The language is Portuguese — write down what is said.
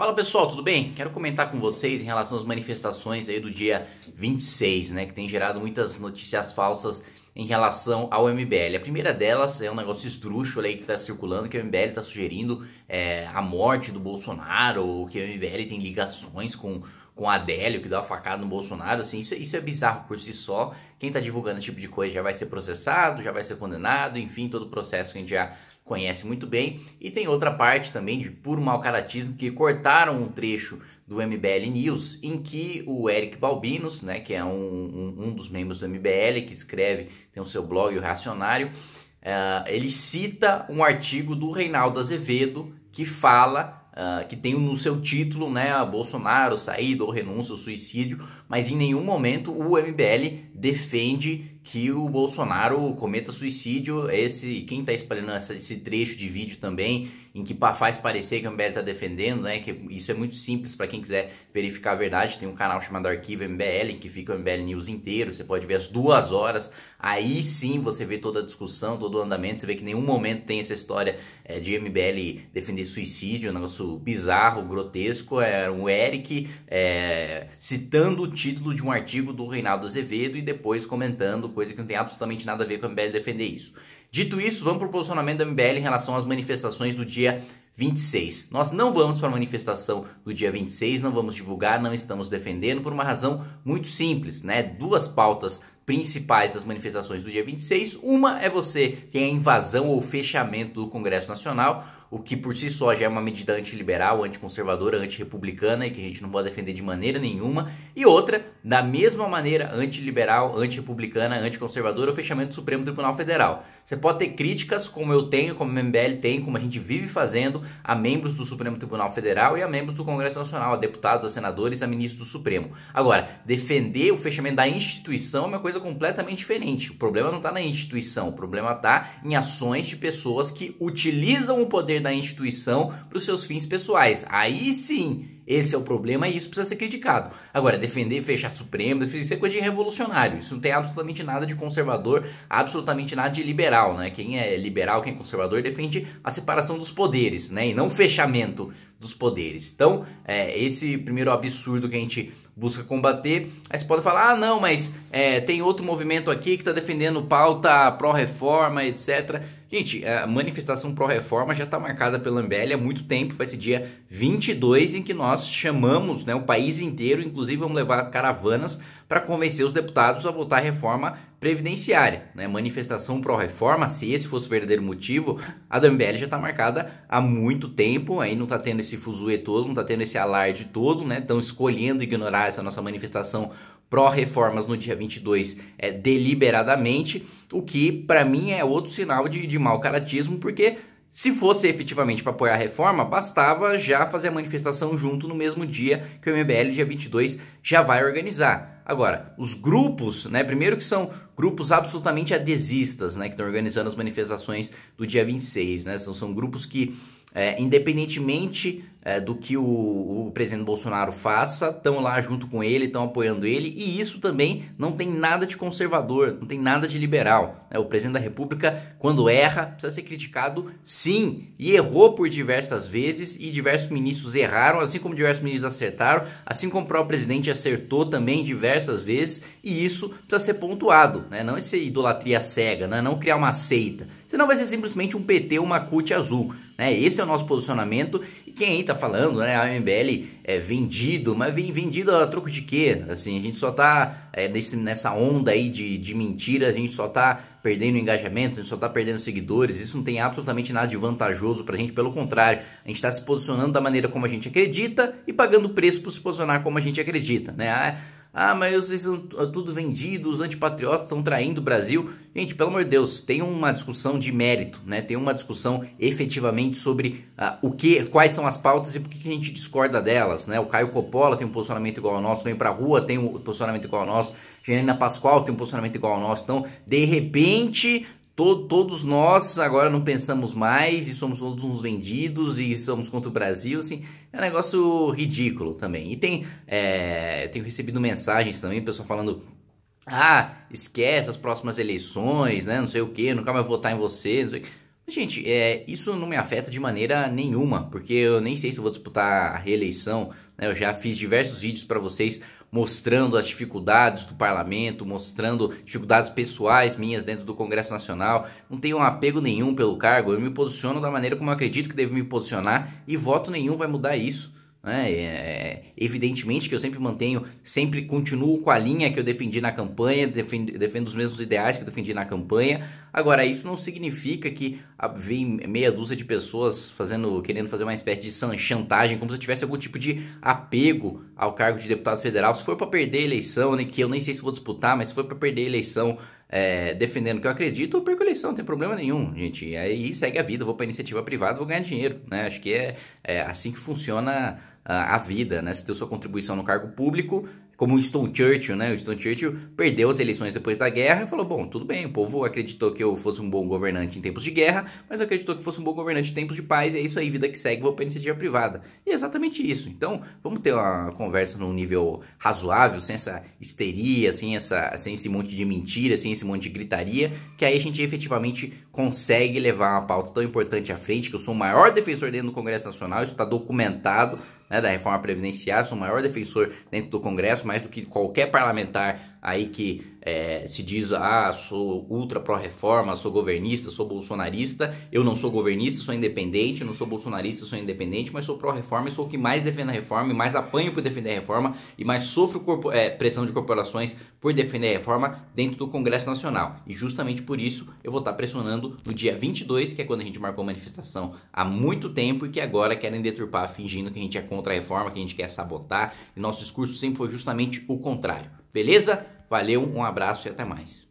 Fala pessoal, tudo bem? Quero comentar com vocês em relação às manifestações aí do dia 26, né, que tem gerado muitas notícias falsas em relação ao MBL. A primeira delas é um negócio esdrúxulo aí que está circulando, que o MBL está sugerindo é, a morte do Bolsonaro, ou que o MBL tem ligações com, com a Adélio, que dá uma facada no Bolsonaro. Assim, isso, é, isso é bizarro por si só. Quem está divulgando esse tipo de coisa já vai ser processado, já vai ser condenado, enfim, todo o processo que a gente já conhece muito bem, e tem outra parte também de puro malcaratismo caratismo que cortaram um trecho do MBL News em que o Eric Balbinos, né, que é um, um, um dos membros do MBL, que escreve, tem o seu blog, o uh, ele cita um artigo do Reinaldo Azevedo que fala, uh, que tem no seu título, né, Bolsonaro, saída ou renúncia ou suicídio, mas em nenhum momento o MBL defende que o Bolsonaro cometa suicídio. Esse quem está espalhando essa, esse trecho de vídeo também, em que faz parecer que a MBL está defendendo, né? Que isso é muito simples para quem quiser verificar a verdade. Tem um canal chamado Arquivo MBL, em que fica o MBL News inteiro. Você pode ver as duas horas. Aí sim você vê toda a discussão, todo o andamento. Você vê que em nenhum momento tem essa história é, de MBL defender suicídio, um negócio bizarro, grotesco. Era é, o Eric é, citando o título de um artigo do Reinaldo Azevedo e depois comentando, coisa que não tem absolutamente nada a ver com o MBL defender isso. Dito isso, vamos para o posicionamento da MBL em relação às manifestações do dia 26. Nós não vamos para a manifestação do dia 26, não vamos divulgar, não estamos defendendo por uma razão muito simples, né? Duas pautas principais das manifestações do dia 26. Uma é você, que é a invasão ou fechamento do Congresso Nacional o que por si só já é uma medida antiliberal, anticonservadora, antirrepublicana e que a gente não pode defender de maneira nenhuma, e outra, da mesma maneira, antiliberal, antirrepublicana, anticonservadora, o fechamento do Supremo Tribunal Federal. Você pode ter críticas, como eu tenho, como o MBL tem, como a gente vive fazendo, a membros do Supremo Tribunal Federal e a membros do Congresso Nacional, a deputados, a senadores, a ministros do Supremo. Agora, defender o fechamento da instituição é uma coisa completamente diferente. O problema não está na instituição, o problema está em ações de pessoas que utilizam o poder da instituição para os seus fins pessoais. Aí sim, esse é o problema e isso precisa ser criticado. Agora, defender, fechar Supremo, isso é coisa de revolucionário. Isso não tem absolutamente nada de conservador, absolutamente nada de liberal, né? Quem é liberal, quem é conservador, defende a separação dos poderes, né? E não fechamento dos poderes. Então, é, esse primeiro absurdo que a gente busca combater. Aí você pode falar, ah, não, mas é, tem outro movimento aqui que está defendendo pauta pró-reforma, etc. Gente, a manifestação pró-reforma já está marcada pela MBL há muito tempo, vai ser dia 22 em que nós chamamos né, o país inteiro, inclusive vamos levar caravanas para convencer os deputados a votar a reforma previdenciária. Né? Manifestação pró-reforma, se esse fosse o verdadeiro motivo, a do MBL já está marcada há muito tempo, aí não está tendo esse fuzuê todo, não está tendo esse alarde todo, né? Estão escolhendo ignorar essa nossa manifestação pró-reformas no dia 22 é, deliberadamente. O que, para mim, é outro sinal de, de mau caratismo, porque se fosse efetivamente para apoiar a reforma, bastava já fazer a manifestação junto no mesmo dia que o MBL, dia 22, já vai organizar. Agora, os grupos, né, primeiro que são grupos absolutamente adesistas, né, que estão organizando as manifestações do dia 26, né, são, são grupos que é, independentemente é, do que o, o, presidente Bolsonaro faça, estão lá junto com ele, estão apoiando ele, e isso também não tem nada de conservador, não tem nada de liberal. Né? O presidente da República, quando erra, precisa ser criticado sim, e errou por diversas vezes, e diversos ministros erraram, assim como diversos ministros acertaram, assim como o próprio presidente acertou também diversas vezes, e isso precisa ser pontuado, né? não é essa idolatria cega, né? não criar uma seita, senão vai ser simplesmente um PT, uma CUT azul. Né? Esse é o nosso posicionamento. E quem aí tá falando, né? A MBL é vendido, mas vem vendido a troco de quê? Assim, a gente só tá é, nesse, nessa onda aí de, de mentira, a gente só tá perdendo engajamento, a gente só tá perdendo seguidores. Isso não tem absolutamente nada de vantajoso pra gente, pelo contrário, a gente tá se posicionando da maneira como a gente acredita e pagando preço por se posicionar como a gente acredita, né? Ah, ah, mas vocês são ah, tudo vendidos, os antipatriotas estão traindo o Brasil. Gente, pelo amor de Deus, tem uma discussão de mérito, né? Tem uma discussão efetivamente sobre ah, o que, quais são as pautas e por que a gente discorda delas, né? O Caio Coppola tem um posicionamento igual ao nosso, vem pra rua, tem um posicionamento igual ao nosso. Janina Pascoal tem um posicionamento igual ao nosso. Então, de repente, to todos nós agora não pensamos mais e somos todos uns vendidos e somos contra o Brasil, assim, é um negócio ridículo também. E tem, é, tenho recebido mensagens também, pessoal falando, ah, esquece as próximas eleições, né, não sei o que, nunca mais votar em você, não sei o que. Gente, é, isso não me afeta de maneira nenhuma, porque eu nem sei se vou disputar a reeleição. Né? Eu já fiz diversos vídeos para vocês mostrando as dificuldades do parlamento, mostrando dificuldades pessoais minhas dentro do Congresso Nacional. Não tenho um apego nenhum pelo cargo, eu me posiciono da maneira como eu acredito que devo me posicionar e voto nenhum vai mudar isso. Né? É, é, evidentemente que eu sempre mantenho, sempre continuo com a linha que eu defendi na campanha, defendo, defendo os mesmos ideais que eu defendi na campanha. Agora, isso não significa que ah, vem meia dúzia de pessoas fazendo, querendo fazer uma espécie de chantagem, como se eu tivesse algum tipo de apego ao cargo de deputado federal. Se for para perder a eleição, né, que eu nem sei se vou disputar, mas se for para perder a eleição é, defendendo o que eu acredito, eu perco a eleição, não tem problema nenhum, gente. Aí segue a vida, vou para iniciativa privada, vou ganhar dinheiro. Né? Acho que é, é assim que funciona a, vida, né? Você deu sua contribuição no cargo público, como o Winston Churchill, né? O Winston Churchill perdeu as eleições depois da guerra e falou: bom, tudo bem, o povo acreditou que eu fosse um bom governante em tempos de guerra, mas acreditou que fosse um bom governante em tempos de paz, e é isso aí, vida que segue, vou para iniciativa privada. E é exatamente isso. Então, vamos ter uma conversa num nível razoável, sem essa histeria, sem, essa, sem esse monte de mentira, sem esse monte de gritaria, que aí a gente efetivamente consegue levar uma pauta tão importante à frente, que eu sou o maior defensor dentro do Congresso Nacional, isso está documentado né, da reforma previdenciária, sou o maior defensor dentro do Congresso, mais do que qualquer parlamentar aí que é, se diz, ah, sou ultra pró-reforma, sou governista, sou bolsonarista, eu não sou governista, sou independente, não sou bolsonarista, sou independente, mas sou pró-reforma e sou o que mais defende a reforma, e mais apanho por defender a reforma, e mais sofro corpo, é, pressão de corporações por defender a reforma dentro do Congresso Nacional. E justamente por isso eu vou estar pressionando no dia 22, que é quando a gente marcou a manifestação há muito tempo e que agora querem deturpar fingindo que a gente é contra a reforma, que a gente quer sabotar, e nosso discurso sempre foi justamente o contrário. Beleza? Valeu, um abraço e até mais.